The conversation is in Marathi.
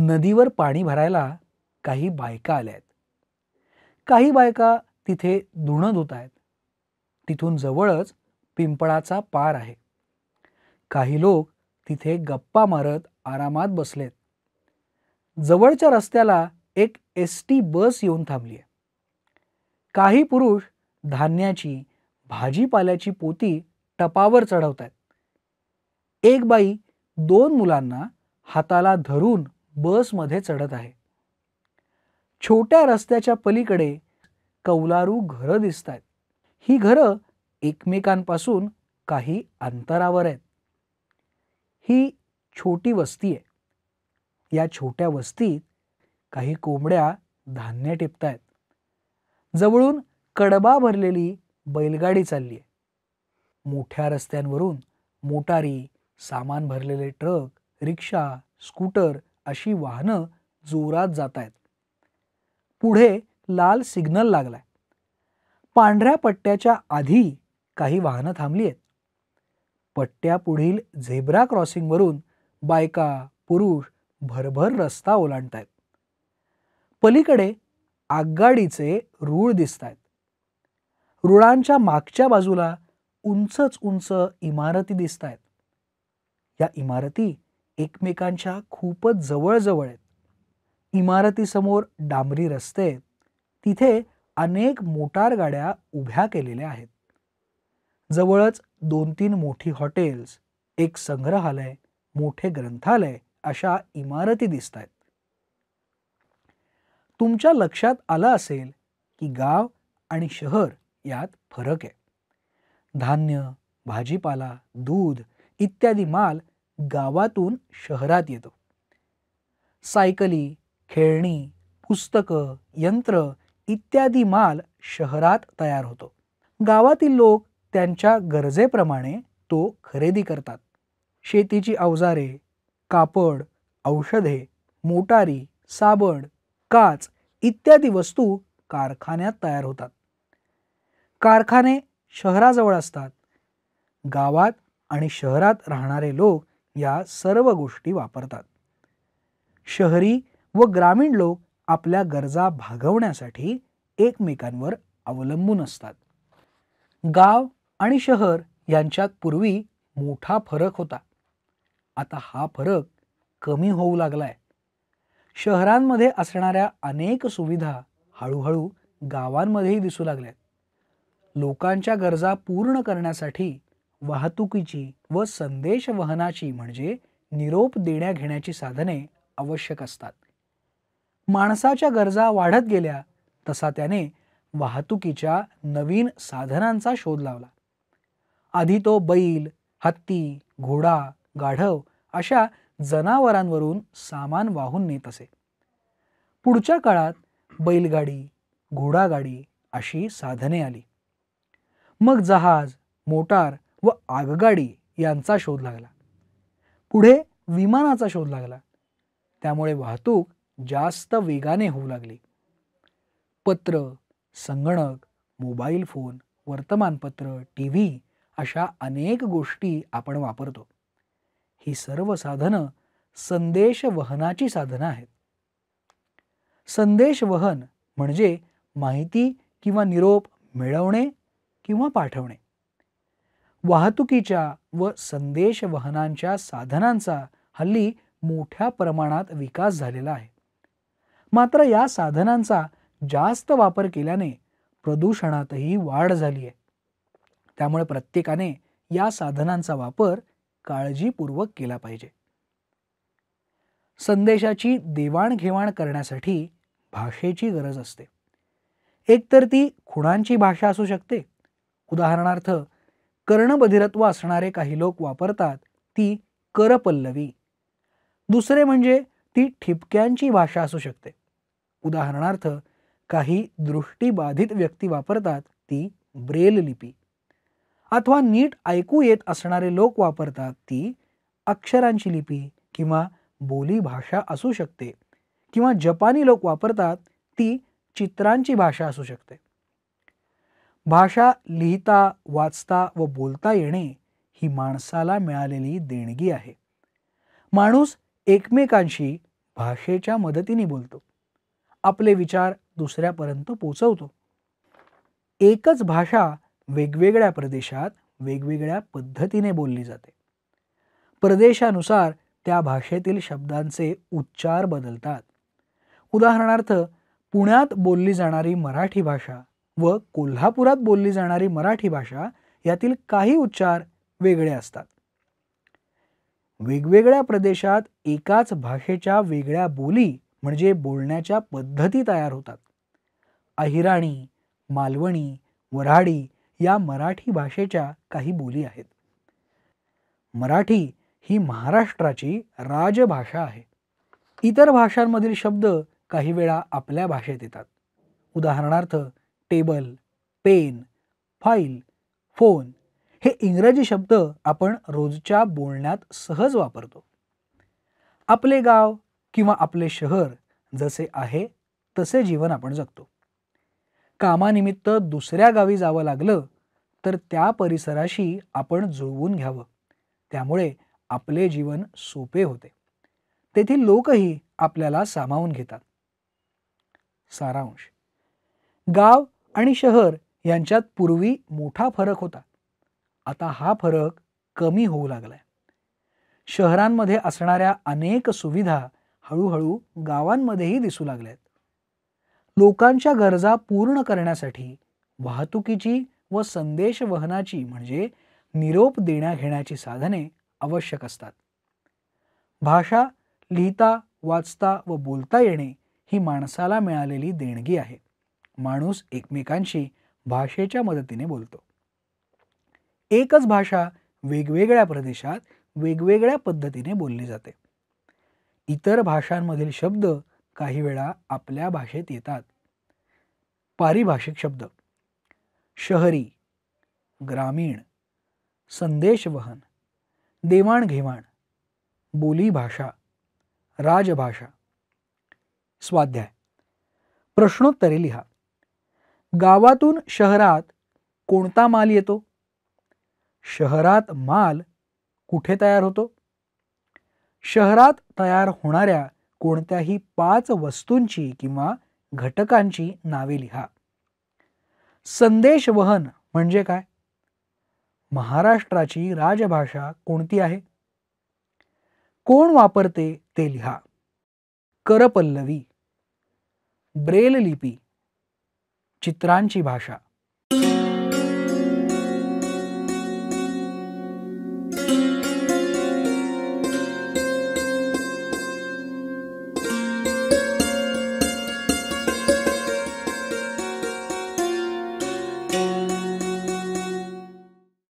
नदीवर पाणी भरायला काही बायका आल्या आहेत काही बायका तिथे धुणं धुत आहेत तिथून जवळच पिंपळाचा पार आहे काही लोक तिथे गप्पा मारत आरामात बसलेत जवळच्या रस्त्याला एक एस टी बस येऊन थांबली आहे काही पुरुष धान्याची भाजीपाल्याची पोती टपावर चढवत आहेत एक बाई दोन मुलांना हाताला धरून बसमध्ये चढत आहे छोट्या रस्त्याच्या पलीकडे कौलारू घरं दिसत आहेत ही घरं एकमेकांपासून काही अंतरावर आहेत ही छोटी वस्ती आहे या छोट्या वस्तीत काही कोंबड्या धान्य टेपतायत जवळून कडबा भरलेली बैलगाडी चालली आहे मोठ्या रस्त्यांवरून मोटारी सामान भरलेले ट्रक रिक्षा स्कूटर अशी वाहनं जोरात जात आहेत पुढे लाल सिग्नल लागलाय पांढऱ्या पट्ट्याच्या आधी काही वाहनं थांबली आहेत पट्ट्यापुढील झेब्रा क्रॉसिंगवरून बायका पुरुष भरभर रस्ता ओलांडत आहेत पलीकडे आगगाडीचे रूळ दिसत आहेत रुळांच्या मागच्या बाजूला उंचच उंच इमारती दिसत आहेत या इमारती एकमेकांच्या खूपच जवळजवळ आहेत इमारतीसमोर डांबरी रस्ते तिथे अनेक मोटार गाड्या उभ्या केलेल्या आहेत जवळच दोन तीन मोठी हॉटेल्स एक संग्रहालय मोठे ग्रंथालय अशा इमारती दिसत आहेत तुमच्या लक्षात आला असेल की गाव आणि शहर यात फरक आहे धान्य भाजीपाला दूध इत्यादी माल गावातून शहरात येतो सायकली खेळणी पुस्तकं यंत्र इत्यादी माल शहरात तयार होतो गावातील लोक त्यांच्या गरजेप्रमाणे तो खरेदी करतात शेतीची अवजारे कापड औषधे मोटारी साबण काच इत्यादी वस्तू कारखान्यात तयार होतात कारखाने शहराजवळ असतात गावात आणि शहरात राहणारे लोक या सर्व गोष्टी वापरतात शहरी व ग्रामीण लोक आपल्या गरजा भागवण्यासाठी एकमेकांवर अवलंबून असतात गाव आणि शहर यांच्यात पूर्वी मोठा फरक होता आता हा फरक कमी होऊ लागलाय शहरांमध्ये असणाऱ्या अनेक सुविधा हळूहळू गावांमध्येही दिसू लागल्या लोकांच्या गरजा पूर्ण करण्यासाठी वाहतुकीची व संदेश वहनाची म्हणजे निरोप देण्या घेण्याची साधने आवश्यक असतात माणसाच्या गरजा वाढत गेल्या तसा त्याने वाहतुकीच्या नवीन साधनांचा शोध लावला आधी तो बैल हत्ती घोडा गाढव अशा जनावरांवरून सामान वाहून नेत असे पुढच्या काळात बैलगाडी घोडागाडी अशी साधने आली मग जहाज मोटार व आगगाडी यांचा शोध लागला पुढे विमानाचा शोध लागला त्यामुळे वाहतूक जास्त वेगाने होऊ लागली पत्र संगणक मोबाईल फोन वर्तमानपत्र टी व्ही अशा अनेक गोष्टी आपण वापरतो ही सर्व साधनं संदेश वहनाची साधनं आहेत संदेश वहन म्हणजे माहिती किंवा निरोप मिळवणे किंवा पाठवणे वाहतुकीच्या व संदेश वहनांच्या साधनांचा हल्ली मोठ्या प्रमाणात विकास झालेला आहे मात्र या साधनांचा जास्त वापर केल्याने प्रदूषणातही वाढ झाली आहे त्यामुळे प्रत्येकाने या साधनांचा वापर काळजीपूर्वक केला पाहिजे संदेशाची देवाणघेवाण करण्यासाठी भाषेची गरज असते एकतर ती खुणांची भाषा असू शकते उदाहरणार्थ कर्णबधिरत्व असणारे काही लोक वापरतात ती करपल्लवी दुसरे म्हणजे ती ठिपक्यांची भाषा असू शकते उदाहरणार्थ काही दृष्टीबाधित व्यक्ती वापरतात ती ब्रेल लिपी अथवा नीट ऐकू येत असणारे लोक वापरतात ती अक्षरांची लिपी किंवा बोली भाषा असू शकते किंवा जपानी लोक वापरतात ती चित्रांची भाषा असू शकते भाषा लिहिता वाचता व बोलता येणे ही माणसाला मिळालेली देणगी आहे माणूस एकमेकांशी भाषेच्या मदतीने बोलतो आपले विचार दुसऱ्यापर्यंत पोचवतो एकच भाषा वेगवेगळ्या प्रदेशात वेगवेगळ्या पद्धतीने बोलली जाते प्रदेशानुसार त्या भाषेतील शब्दांचे उच्चार बदलतात उदाहरणार्थ पुण्यात बोलली जाणारी मराठी भाषा व कोल्हापुरात बोलली जाणारी मराठी भाषा यातील काही उच्चार वेगळे असतात वेगवेगळ्या प्रदेशात एकाच भाषेच्या वेगळ्या बोली म्हणजे बोलण्याच्या पद्धती तयार होतात अहिराणी मालवणी वराडी या मराठी भाषेच्या काही बोली आहेत मराठी ही महाराष्ट्राची राजभाषा आहे इतर भाषांमधील शब्द काही वेळा आपल्या भाषेत येतात उदाहरणार्थ टेबल पेन फाईल फोन हे इंग्रजी शब्द आपण रोजच्या बोलण्यात सहज वापरतो आपले गाव किंवा आपले शहर जसे आहे तसे जीवन आपण जगतो कामानिमित्त दुसऱ्या गावी जावं लागलं तर त्या परिसराशी आपण जुळवून घ्यावं त्यामुळे आपले जीवन सोपे होते तेथील लोकही आपल्याला सामावून घेतात सारांश गाव आणि शहर यांच्यात पूर्वी मोठा फरक होता आता हा फरक कमी होऊ लागलाय शहरांमध्ये असणाऱ्या अनेक सुविधा हळूहळू गावांमध्येही दिसू लागल्यात लोकांच्या गरजा पूर्ण करण्यासाठी वाहतुकीची व संदेश वहनाची म्हणजे निरोप देण्या घेण्याची साधने आवश्यक असतात भाषा लिहिता वाचता व बोलता येणे ही माणसाला मिळालेली देणगी आहे माणूस एकमेकांशी भाषेच्या मदतीने बोलतो एकच भाषा वेगवेगळ्या प्रदेशात वेगवेगळ्या पद्धतीने बोलली जाते इतर भाषांमधील शब्द काही वेळा आपल्या भाषेत येतात पारिभाषिक शब्द शहरी ग्रामीण संदेशवहन देवाणघेवाण बोलीभाषा राजभाषा स्वाध्याय प्रश्नोत्तरे लिहा गावातून शहरात कोणता माल येतो शहरात माल कुठे तयार होतो शहरात तयार होणाऱ्या कोणत्याही पाच वस्तूंची किंवा घटकांची नावे लिहा संदेश वहन म्हणजे काय महाराष्ट्राची राजभाषा कोणती आहे कोण वापरते ते लिहा करपल्लवी ब्रेल लिपी चित्रांची भाषा